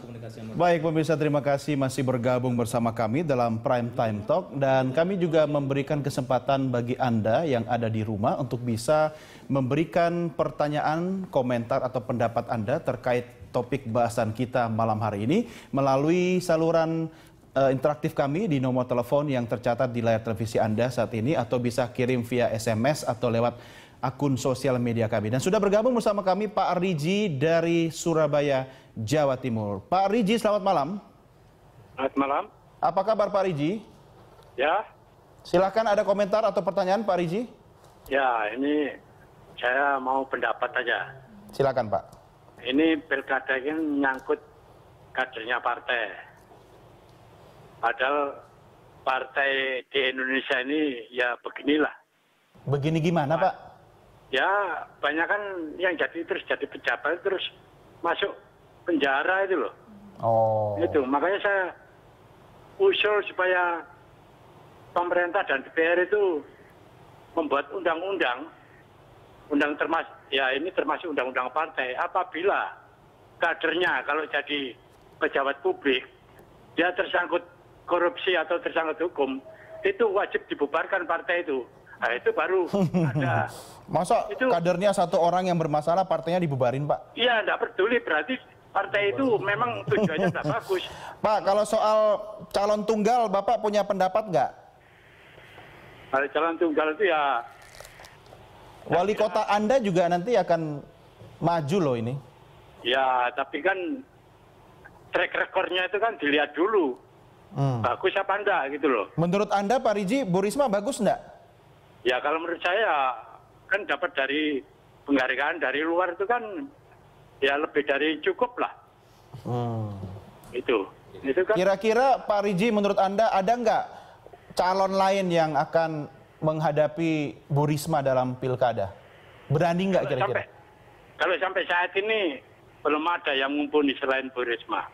komunikasi yang baik. Baik pemirsa, terima kasih masih bergabung bersama kami dalam Prime Time Talk dan kami juga memberikan kesempatan bagi Anda yang ada di rumah untuk bisa memberikan pertanyaan, komentar atau pendapat Anda terkait topik bahasan kita malam hari ini melalui saluran eh, interaktif kami di nomor telepon yang tercatat di layar televisi Anda saat ini atau bisa kirim via SMS atau lewat akun sosial media kami. Dan sudah bergabung bersama kami Pak Riji dari Surabaya, Jawa Timur. Pak Riji, selamat malam. Selamat malam. Apa kabar Pak Riji? Ya. Silahkan ada komentar atau pertanyaan Pak Riji. Ya, ini saya mau pendapat aja. Silakan Pak. Ini pilkada ini menyangkut kadernya partai. Padahal partai di Indonesia ini ya beginilah. Begini gimana Pak? ya banyak kan yang jadi terus jadi pejabat terus masuk penjara itu loh. Oh. Itu makanya saya usul supaya pemerintah dan DPR itu membuat undang-undang, undang termasuk ya ini termasuk undang-undang partai. Apabila kadernya kalau jadi pejabat publik dia tersangkut korupsi atau tersangkut hukum itu wajib dibubarkan partai itu. Nah, itu baru ada. Masa itu, kadernya satu orang yang bermasalah partainya dibubarin, Pak? Iya, tidak peduli. Berarti partai itu memang tujuannya tidak bagus. Pak, kalau soal calon tunggal, Bapak punya pendapat nggak? Kalau calon tunggal itu ya... Wali kota Anda juga nanti akan maju loh ini. Ya, tapi kan track rekornya itu kan dilihat dulu. Hmm. Bagus apa enggak gitu loh. Menurut Anda Pak Riji, Bu Risma bagus enggak? Ya kalau menurut saya kan dapat dari penghargaan dari luar itu kan ya lebih dari cukup lah. Hmm. Itu. Itu kan. Kira-kira Pak Riji menurut Anda ada nggak calon lain yang akan menghadapi Bu Risma dalam pilkada? Berani nggak kira-kira? Kalau sampai saat ini belum ada yang mumpuni selain Bu Risma.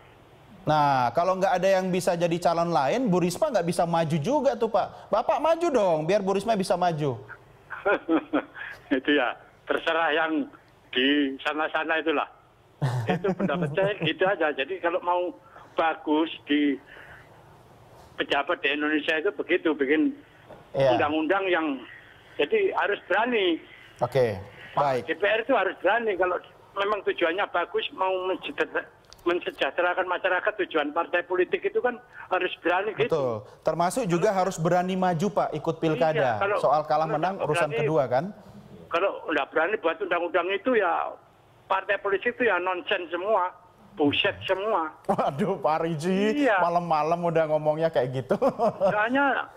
Nah, kalau nggak ada yang bisa jadi calon lain, Bu Risma nggak bisa maju juga tuh Pak. Bapak maju dong, biar Bu Risma bisa maju. itu ya, terserah yang di sana-sana itulah. Itu pendapat saya gitu aja. Jadi kalau mau bagus di pejabat di Indonesia itu begitu, bikin undang iya. undang-undang yang jadi harus berani. Oke, okay. baik. DPR itu harus berani kalau memang tujuannya bagus mau mensejahterakan masyarakat tujuan partai politik itu kan harus berani gitu. Betul. gitu. Termasuk juga kalau, harus berani maju Pak ikut pilkada. Iya, kalau, Soal kalah menang berani, urusan kedua kan. Kalau nggak berani buat undang-undang itu ya partai politik itu ya nonsens semua. Buset semua. Waduh Pak Riji, iya. malam-malam udah ngomongnya kayak gitu. Soalnya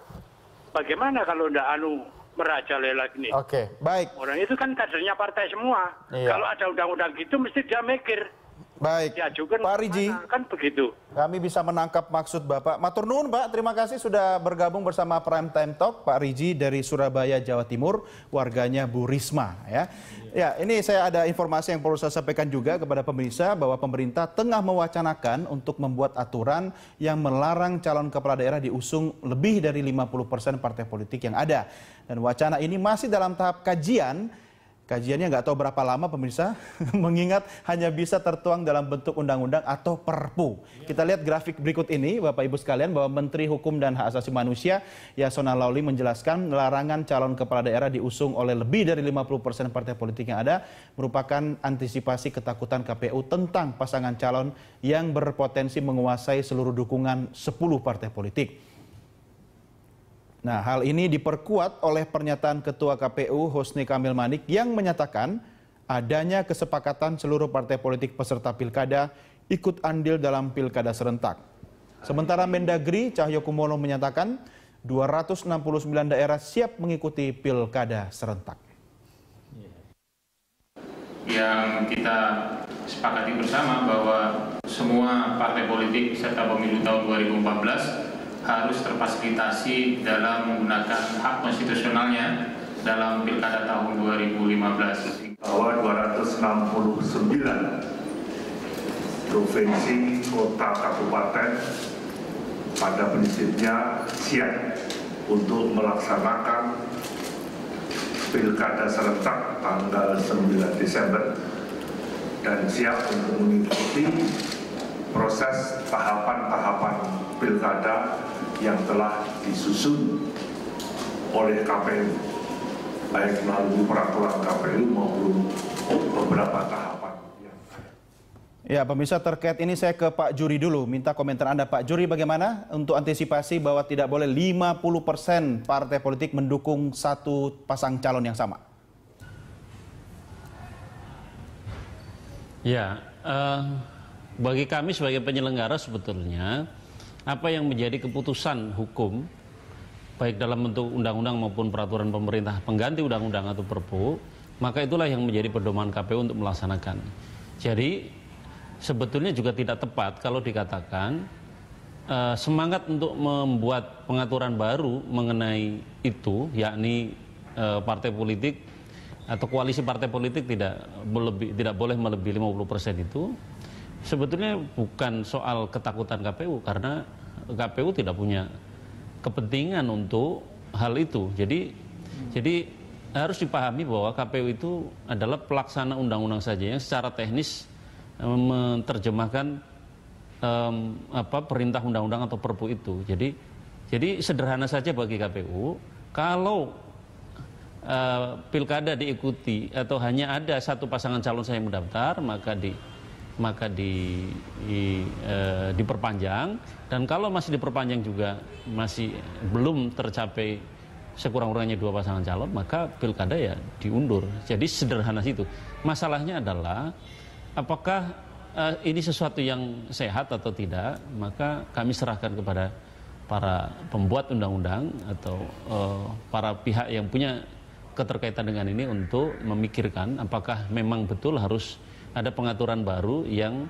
bagaimana kalau nggak anu merajalela gini. Oke, okay, baik. Orang itu kan kadernya partai semua. Iya. Kalau ada undang-undang gitu mesti dia mikir Baik. Diajukan ya, Pak Riji, kan begitu. Kami bisa menangkap maksud Bapak. Matur nuwun, Pak. Terima kasih sudah bergabung bersama Prime Time Talk, Pak Riji dari Surabaya, Jawa Timur, warganya Bu Risma, ya. Ya, ini saya ada informasi yang perlu saya sampaikan juga kepada pemirsa bahwa pemerintah tengah mewacanakan untuk membuat aturan yang melarang calon kepala daerah diusung lebih dari 50% partai politik yang ada. Dan wacana ini masih dalam tahap kajian Kajiannya nggak tahu berapa lama pemirsa, mengingat hanya bisa tertuang dalam bentuk undang-undang atau perpu. Kita lihat grafik berikut ini, Bapak Ibu sekalian, bahwa Menteri Hukum dan Hak Asasi Manusia, Yasona Lawli menjelaskan larangan calon kepala daerah diusung oleh lebih dari 50% partai politik yang ada merupakan antisipasi ketakutan KPU tentang pasangan calon yang berpotensi menguasai seluruh dukungan 10 partai politik. Nah, hal ini diperkuat oleh pernyataan Ketua KPU Hosni Kamil Manik yang menyatakan adanya kesepakatan seluruh partai politik peserta pilkada ikut andil dalam pilkada serentak. Sementara Mendagri Cahyokumolo menyatakan 269 daerah siap mengikuti pilkada serentak. Yang kita sepakati bersama bahwa semua partai politik serta pemilu tahun 2014 harus terfasilitasi dalam menggunakan hak konstitusionalnya dalam pilkada tahun 2015. Bahwa 269 provinsi, kota, kabupaten pada prinsipnya siap untuk melaksanakan pilkada serentak tanggal 9 Desember dan siap untuk mengikuti proses tahapan-tahapan pilkada yang telah disusun oleh KPU, baik melalui peraturan KPU maupun beberapa tahapan. Ya, pemirsa terkait ini saya ke Pak Juri dulu, minta komentar Anda. Pak Juri bagaimana untuk antisipasi bahwa tidak boleh 50% partai politik mendukung satu pasang calon yang sama? Ya, uh, bagi kami sebagai penyelenggara sebetulnya apa yang menjadi keputusan hukum baik dalam bentuk undang-undang maupun peraturan pemerintah pengganti undang-undang atau perpu, maka itulah yang menjadi pedoman KPU untuk melaksanakan. Jadi sebetulnya juga tidak tepat kalau dikatakan uh, semangat untuk membuat pengaturan baru mengenai itu, yakni uh, partai politik atau koalisi partai politik tidak melebih, tidak boleh melebihi 50% itu sebetulnya bukan soal ketakutan KPU karena KPU tidak punya kepentingan untuk hal itu. Jadi hmm. jadi harus dipahami bahwa KPU itu adalah pelaksana undang-undang saja yang secara teknis eh, menerjemahkan um, apa perintah undang-undang atau perpu itu. Jadi jadi sederhana saja bagi KPU kalau uh, pilkada diikuti atau hanya ada satu pasangan calon saya mendaftar maka di maka di, di, e, diperpanjang dan kalau masih diperpanjang juga masih belum tercapai sekurang-kurangnya dua pasangan calon maka pilkada ya diundur jadi sederhana situ masalahnya adalah apakah e, ini sesuatu yang sehat atau tidak maka kami serahkan kepada para pembuat undang-undang atau e, para pihak yang punya keterkaitan dengan ini untuk memikirkan apakah memang betul harus ada pengaturan baru yang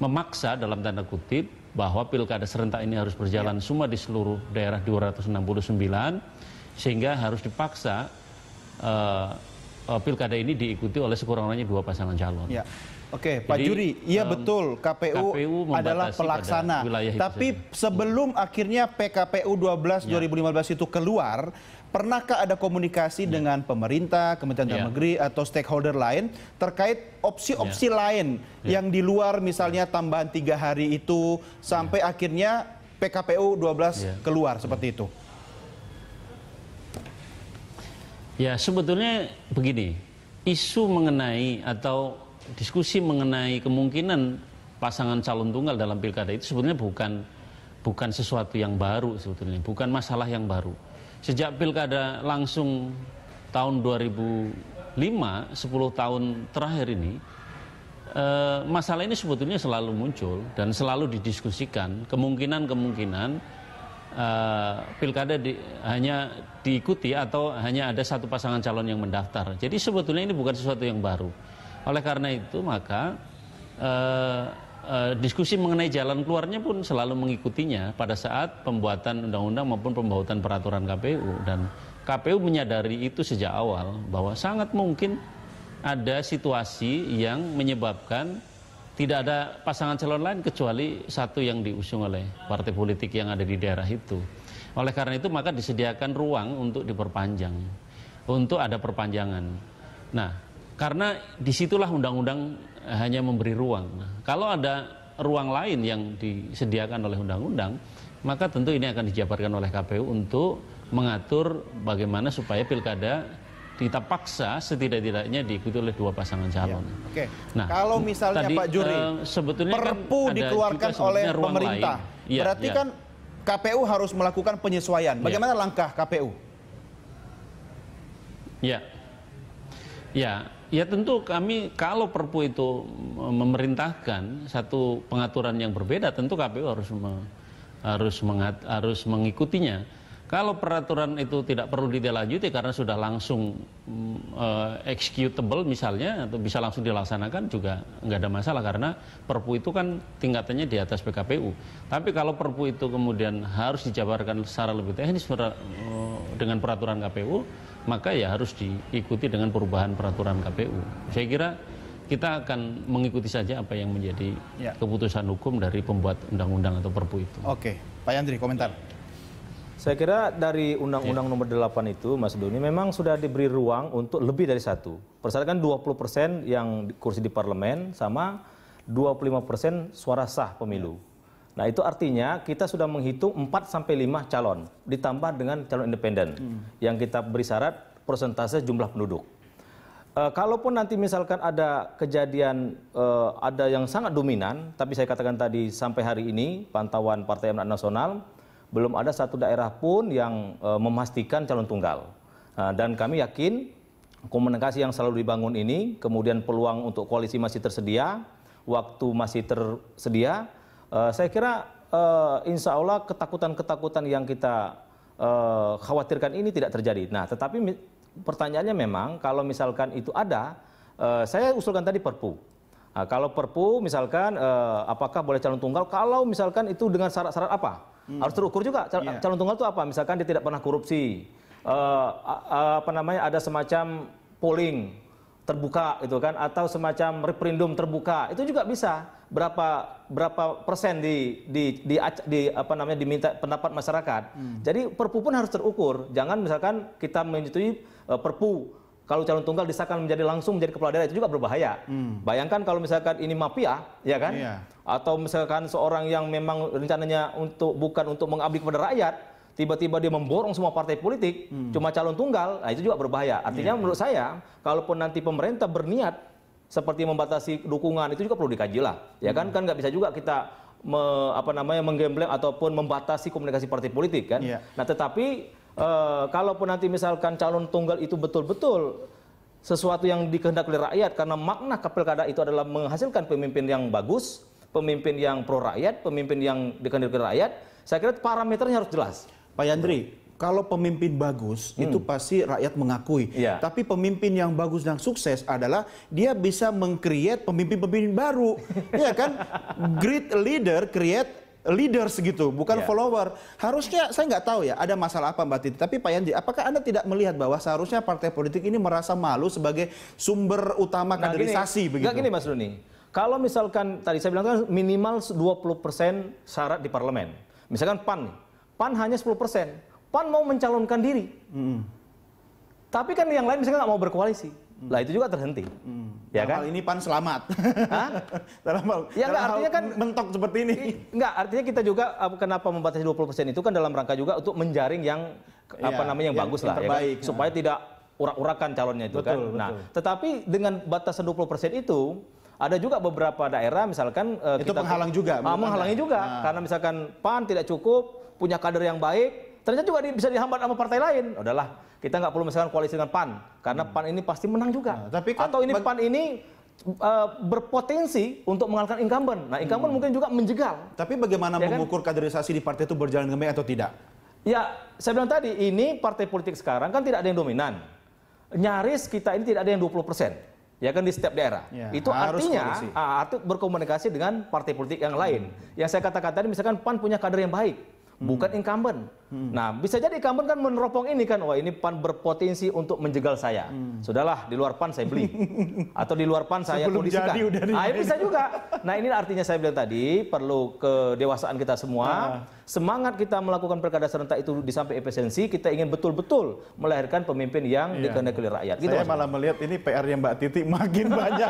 memaksa dalam tanda kutip bahwa pilkada serentak ini harus berjalan ya. semua di seluruh daerah 269 sehingga harus dipaksa uh, uh, pilkada ini diikuti oleh sekurang-kurangnya dua pasangan calon. Ya. Oke, Pak Juri, iya um, betul KPU, KPU adalah pelaksana. Tapi sebelum akhirnya PKPU 12 ya. 2015 itu keluar, Pernahkah ada komunikasi ya. dengan pemerintah, Kementerian Dalam ya. Negeri atau stakeholder lain terkait opsi-opsi ya. lain ya. yang di luar misalnya ya. tambahan tiga hari itu sampai ya. akhirnya PKPU 12 ya. keluar ya. seperti itu? Ya sebetulnya begini, isu mengenai atau diskusi mengenai kemungkinan pasangan calon tunggal dalam pilkada itu sebetulnya bukan bukan sesuatu yang baru sebetulnya, bukan masalah yang baru Sejak pilkada langsung tahun 2005, 10 tahun terakhir ini, eh, masalah ini sebetulnya selalu muncul dan selalu didiskusikan. Kemungkinan-kemungkinan eh, pilkada di, hanya diikuti atau hanya ada satu pasangan calon yang mendaftar. Jadi sebetulnya ini bukan sesuatu yang baru. Oleh karena itu maka eh, Eh, diskusi mengenai jalan keluarnya pun selalu mengikutinya pada saat pembuatan undang-undang maupun pembuatan peraturan KPU dan KPU menyadari itu sejak awal bahwa sangat mungkin ada situasi yang menyebabkan tidak ada pasangan calon lain kecuali satu yang diusung oleh partai politik yang ada di daerah itu. Oleh karena itu maka disediakan ruang untuk diperpanjang, untuk ada perpanjangan. Nah, karena disitulah undang-undang eh, hanya memberi ruang. Nah, kalau ada ruang lain yang disediakan oleh undang-undang, maka tentu ini akan dijabarkan oleh KPU untuk mengatur bagaimana supaya pilkada kita paksa setidak-tidaknya diikuti oleh dua pasangan iya. calon. Ya. Oke. Nah, kalau misalnya tadi, Pak Juri, uh, sebetulnya kan perpu iya, iya. kan dikeluarkan oleh pemerintah, Ya, berarti ya. kan KPU harus melakukan penyesuaian. Bagaimana ya. langkah KPU? Ya, ya Ya tentu kami kalau Perpu itu memerintahkan satu pengaturan yang berbeda tentu KPU harus me, harus mengat, harus mengikutinya. Kalau peraturan itu tidak perlu ditindaklanjuti karena sudah langsung uh, executable misalnya atau bisa langsung dilaksanakan juga nggak ada masalah karena Perpu itu kan tingkatannya di atas PKPU. Tapi kalau Perpu itu kemudian harus dijabarkan secara lebih teknis eh, dengan peraturan KPU maka ya harus diikuti dengan perubahan peraturan KPU. Saya kira kita akan mengikuti saja apa yang menjadi ya. keputusan hukum dari pembuat undang-undang atau perpu itu. Oke, Pak Yandri komentar. Saya kira dari Undang-Undang ya. Nomor 8 itu, Mas Doni, memang sudah diberi ruang untuk lebih dari satu. Persyaratkan 20 persen yang kursi di parlemen sama 25 persen suara sah pemilu. Ya. Nah, itu artinya kita sudah menghitung 4 sampai 5 calon ditambah dengan calon independen hmm. yang kita beri syarat persentase jumlah penduduk. E, kalaupun nanti misalkan ada kejadian e, ada yang sangat dominan, tapi saya katakan tadi sampai hari ini pantauan Partai Amanat Nasional belum ada satu daerah pun yang e, memastikan calon tunggal. E, dan kami yakin komunikasi yang selalu dibangun ini, kemudian peluang untuk koalisi masih tersedia, waktu masih tersedia Uh, saya kira uh, insya Allah ketakutan-ketakutan yang kita uh, khawatirkan ini tidak terjadi. Nah, tetapi pertanyaannya memang kalau misalkan itu ada, uh, saya usulkan tadi Perpu. Nah, kalau Perpu misalkan uh, apakah boleh calon tunggal? Kalau misalkan itu dengan syarat-syarat apa? Hmm. Harus terukur juga calon, yeah. calon tunggal itu apa? Misalkan dia tidak pernah korupsi, uh, uh, apa namanya ada semacam polling terbuka itu kan atau semacam referendum terbuka itu juga bisa berapa berapa persen di di di, di apa namanya diminta pendapat masyarakat. Hmm. Jadi perpu pun harus terukur. Jangan misalkan kita menyetujui uh, perpu kalau calon tunggal disahkan menjadi langsung menjadi kepala daerah itu juga berbahaya. Hmm. Bayangkan kalau misalkan ini mafia, ya kan? Iya. Atau misalkan seorang yang memang rencananya untuk bukan untuk mengabdi kepada rakyat, tiba-tiba dia memborong semua partai politik, hmm. cuma calon tunggal, nah itu juga berbahaya. Artinya iya. menurut saya, kalaupun nanti pemerintah berniat seperti membatasi dukungan itu juga perlu dikaji lah. Ya kan hmm. kan nggak bisa juga kita me, apa namanya menggembleng ataupun membatasi komunikasi partai politik kan. Yeah. Nah, tetapi e, kalaupun nanti misalkan calon tunggal itu betul-betul sesuatu yang dikehendak oleh rakyat karena makna kepilkada itu adalah menghasilkan pemimpin yang bagus, pemimpin yang pro rakyat, pemimpin yang dikehendaki rakyat, saya kira parameternya harus jelas. Pak Yandri, kalau pemimpin bagus hmm. itu pasti rakyat mengakui. Yeah. Tapi pemimpin yang bagus dan sukses adalah dia bisa mengcreate pemimpin-pemimpin baru. ya kan? Great leader create leaders gitu, bukan yeah. follower. Harusnya saya nggak tahu ya ada masalah apa Mbak Titi. Tapi Pak Yandi, apakah Anda tidak melihat bahwa seharusnya partai politik ini merasa malu sebagai sumber utama nah, kaderisasi gini, begitu? gini Mas Runi. Kalau misalkan tadi saya bilang kan minimal 20% syarat di parlemen. Misalkan PAN, PAN hanya 10%. Pan mau mencalonkan diri. Mm. Tapi kan yang lain misalnya nggak mau berkoalisi. Mm. Lah itu juga terhenti. Mm. Ya kan? Hal ini Pan selamat. Hah? dalam hal, ya dalam artinya kan mentok seperti ini. Enggak, artinya kita juga eh, kenapa membatasi 20% itu kan dalam rangka juga untuk menjaring yang ya, apa iya, namanya yang, yang bagus yang lah terbaik, ya kan? supaya tidak urak-urakan calonnya itu betul, kan. Betul. Nah, tetapi dengan batasan 20% itu ada juga beberapa daerah misalkan eh, itu kita, menghalang juga. Ah, menghalangi juga nah. karena misalkan PAN tidak cukup, punya kader yang baik, ternyata juga bisa dihambat sama partai lain. Udahlah, kita nggak perlu misalkan koalisi dengan PAN karena hmm. PAN ini pasti menang juga. Nah, tapi kan atau ini PAN ini uh, berpotensi untuk mengalahkan incumbent. Nah, incumbent hmm. mungkin juga menjegal. Tapi bagaimana ya kan? mengukur kan? kaderisasi di partai itu berjalan dengan baik atau tidak? Ya, saya bilang tadi, ini partai politik sekarang kan tidak ada yang dominan. Nyaris kita ini tidak ada yang 20 persen. Ya kan di setiap daerah. Ya, itu artinya atau ah, itu berkomunikasi dengan partai politik yang lain. Hmm. Yang saya katakan tadi misalkan PAN punya kader yang baik, hmm. bukan incumbent. Hmm. Nah, bisa jadi Incumbent kan meneropong ini kan, wah ini PAN berpotensi untuk menjegal saya. Hmm. Sudahlah, di luar PAN saya beli. Atau di luar PAN saya Sebelum kondisikan. Jadi, udah nah, ini bisa juga. Nah, ini artinya saya bilang tadi, perlu kedewasaan kita semua. Ah. Semangat kita melakukan pilkada serentak itu di samping efisiensi, kita ingin betul-betul melahirkan pemimpin yang iya. dikehendaki oleh rakyat. Gitu, saya malah melihat ini PR-nya Mbak Titi makin banyak.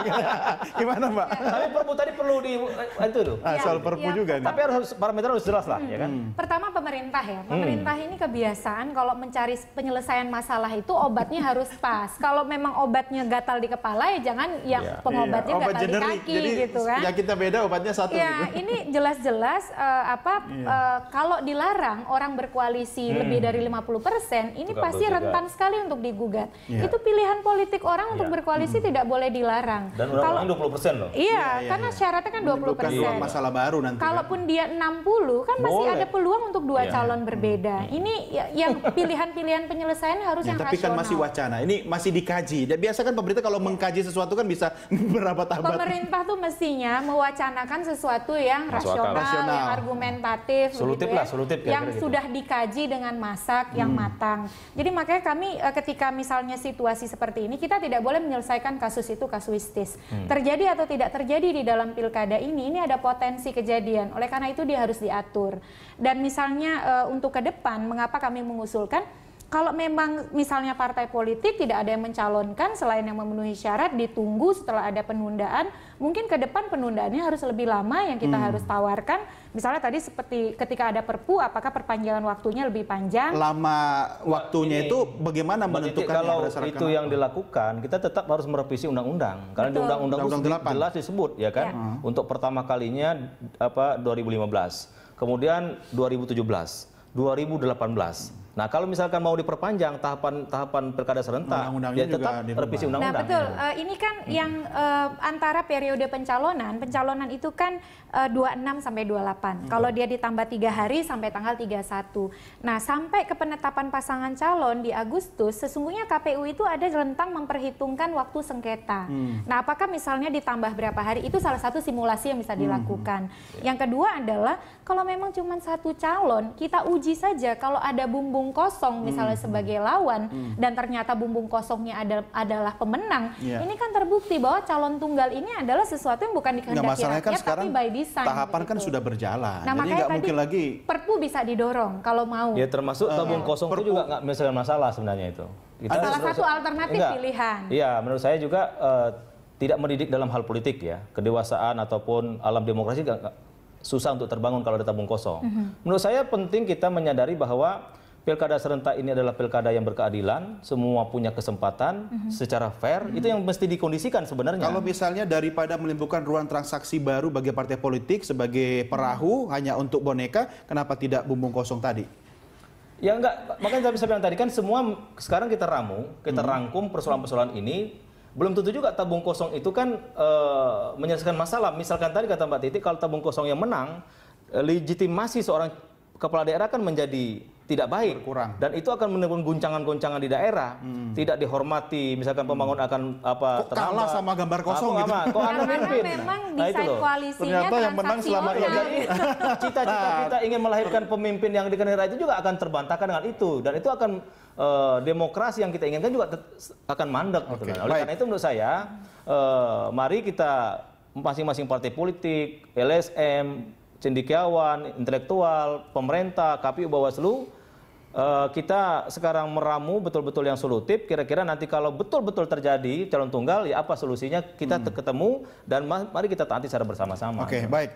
Gimana Mbak? Tapi perpu tadi perlu di... Eh, itu tuh. Ah, soal iya, perpu ya. juga. Tapi harus parameter harus jelas lah, hmm. ya kan? Hmm. Pertama pemerintah ya. Pemerintah hmm pemerintah ini kebiasaan kalau mencari penyelesaian masalah itu obatnya harus pas. Kalau memang obatnya gatal di kepala ya jangan yang ya, iya. pengobatnya iya. Obat gatal generik. di kaki Jadi, gitu kan. Ya kita beda obatnya satu. Ya gitu. ini jelas-jelas uh, apa ya. uh, kalau dilarang orang berkoalisi hmm. lebih dari 50% ini pasti juga. rentan sekali untuk digugat. Ya. Itu pilihan politik orang ya. untuk iya. berkoalisi hmm. tidak boleh dilarang. Dan undang-undang 20% loh. Iya, ya, ya, karena ya. syaratnya kan 20%. persen. masalah baru nanti. Kan. Kalaupun dia 60 kan masih boleh. ada peluang untuk dua ya. calon berbeda berbeda. Hmm. Ini ya, yang pilihan-pilihan penyelesaian harus ya, yang tapi kan rasional. kan masih wacana. Ini masih dikaji. Dan biasa kan pemerintah kalau ya. mengkaji sesuatu kan bisa berapa tahap. Pemerintah tuh mestinya mewacanakan sesuatu yang rasional, rasional, yang argumentatif, gitu solutif ya. lah, solutif yang gitu. sudah dikaji dengan masak hmm. yang matang. Jadi makanya kami eh, ketika misalnya situasi seperti ini kita tidak boleh menyelesaikan kasus itu kasuistis. Hmm. Terjadi atau tidak terjadi di dalam pilkada ini ini ada potensi kejadian. Oleh karena itu dia harus diatur. Dan misalnya uh, untuk ke depan, mengapa kami mengusulkan kalau memang misalnya partai politik tidak ada yang mencalonkan selain yang memenuhi syarat ditunggu setelah ada penundaan mungkin ke depan penundaannya harus lebih lama yang kita hmm. harus tawarkan misalnya tadi seperti ketika ada perpu apakah perpanjangan waktunya lebih panjang lama waktunya Ini, itu bagaimana menentukan kalau itu apa? yang dilakukan kita tetap harus merevisi undang-undang karena Betul. di undang-undang itu jelas disebut ya kan ya. Hmm. untuk pertama kalinya apa 2015 kemudian 2017 2018 Nah, kalau misalkan mau diperpanjang tahapan tahapan pilkada serentak, ya tetap revisi nah, undang-undang. Nah, betul. Iya. Eh, ini kan hmm. yang uh, antara periode pencalonan, pencalonan itu kan eh, uh, 26 sampai 28. Hmm. Kalau dia ditambah tiga hari sampai tanggal 31. Nah, sampai ke penetapan pasangan calon di Agustus, sesungguhnya KPU itu ada rentang memperhitungkan waktu sengketa. Hmm. Nah, apakah misalnya ditambah berapa hari itu salah satu simulasi yang bisa dilakukan. Hmm. Yang kedua adalah kalau memang cuma satu calon, kita uji saja kalau ada bumbu bumbung kosong misalnya hmm. sebagai lawan hmm. dan ternyata bumbung kosongnya ada, adalah pemenang, yeah. ini kan terbukti bahwa calon tunggal ini adalah sesuatu yang bukan dikehendaki nah, kan rakyat kan sekarang tapi by design. Tahapan kan gitu. kan sudah berjalan. Nah, jadi nggak mungkin lagi perpu bisa didorong kalau mau. Ya termasuk uh, eh, kosong perpu. itu juga nggak misalnya masalah sebenarnya itu. Kita salah harus, satu alternatif enggak. pilihan. Iya, menurut saya juga uh, tidak mendidik dalam hal politik ya. Kedewasaan ataupun alam demokrasi gak, susah untuk terbangun kalau ada tabung kosong. Mm -hmm. Menurut saya penting kita menyadari bahwa pilkada serentak ini adalah pilkada yang berkeadilan, semua punya kesempatan mm-hmm. secara fair. Mm-hmm. Itu mhm. yang mesti dikondisikan sebenarnya. Kalau misalnya daripada menimbulkan ruang transaksi baru bagi partai politik sebagai perahu mm-hmm. hanya untuk boneka, kenapa tidak bumbung kosong tadi? Ya enggak, makanya saya bisa bilang tadi kan semua sekarang kita ramu, kita hmm. rangkum persoalan-persoalan ini. Belum tentu juga tabung kosong itu kan e, menyelesaikan masalah. Misalkan tadi kata Mbak Titi, kalau tabung kosong yang menang, eh, legitimasi seorang kepala daerah kan menjadi tidak baik Berkurang. dan itu akan menimbulkan guncangan-guncangan di daerah hmm. tidak dihormati misalkan hmm. pembangun akan apa kok kalah sama gambar kosong gitu? apa, gitu kok anda memimpin. memang nah, itu loh. ternyata yang menang selama ini cita-cita kita ingin melahirkan pemimpin yang rakyat itu juga akan terbantahkan dengan itu dan itu akan uh, demokrasi yang kita inginkan juga akan mandek okay. gitu. oleh karena itu menurut saya uh, mari kita masing-masing partai politik LSM cendikiawan, intelektual, pemerintah, KPU, Bawaslu Eh, kita sekarang meramu betul-betul yang solutif. Kira-kira nanti kalau betul-betul terjadi calon tunggal, ya apa solusinya? Kita hmm. ketemu dan ma mari kita taati secara bersama-sama. Oke, okay, baik,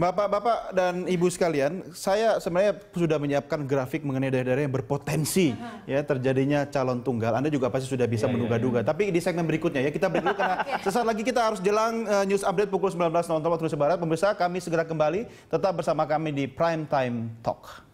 bapak-bapak dan ibu sekalian, saya sebenarnya sudah menyiapkan grafik mengenai daerah-daerah yang berpotensi ya terjadinya calon tunggal. Anda juga pasti sudah bisa yeah, iya, menduga-duga. Yeah, Tapi di segmen berikutnya ya kita berdua karena sesaat lagi kita harus jelang uh, news update pukul 19.00 waktu Indonesia Barat. Pemirsa, kami segera kembali. Tetap bersama kami di Prime Time Talk.